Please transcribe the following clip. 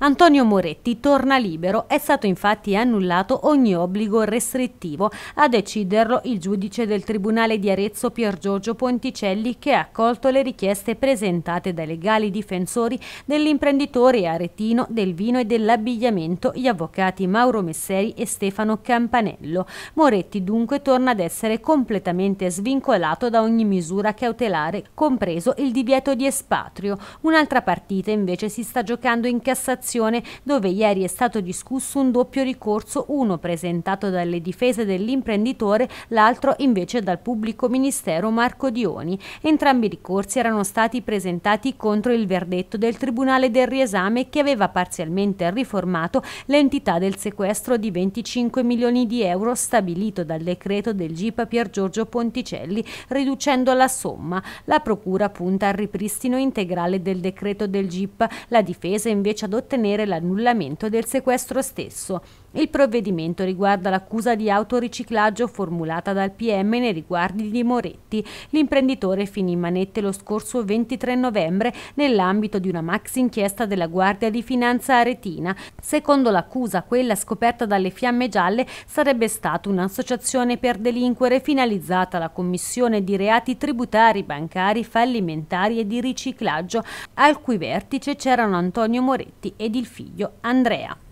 Antonio Moretti torna libero, è stato infatti annullato ogni obbligo restrittivo, a deciderlo il giudice del Tribunale di Arezzo Pier Giorgio Ponticelli che ha accolto le richieste presentate dai legali difensori dell'imprenditore aretino del vino e dell'abbigliamento, gli avvocati Mauro Messeri e Stefano Campanello. Moretti dunque torna ad essere completamente svincolato da ogni misura cautelare, compreso il divieto di espatrio. Un'altra partita invece si sta giocando in Cassazione Cassazione, dove ieri è stato discusso un doppio ricorso, uno presentato dalle difese dell'imprenditore, l'altro invece dal pubblico ministero Marco Dioni. Entrambi i ricorsi erano stati presentati contro il verdetto del Tribunale del Riesame che aveva parzialmente riformato l'entità del sequestro di 25 milioni di euro stabilito dal decreto del GIP Pier Giorgio Ponticelli, riducendo la somma. La Procura punta al ripristino integrale del decreto del GIP, la difesa invece ad ottenere l'annullamento del sequestro stesso, il provvedimento riguarda l'accusa di autoriciclaggio formulata dal PM nei riguardi di Moretti. L'imprenditore finì in manette lo scorso 23 novembre nell'ambito di una maxi inchiesta della Guardia di Finanza Aretina. Secondo l'accusa, quella scoperta dalle fiamme gialle sarebbe stata un'associazione per delinquere finalizzata alla commissione di reati tributari, bancari, fallimentari e di riciclaggio, al cui vertice c'erano Antonio Moretti ed il figlio Andrea.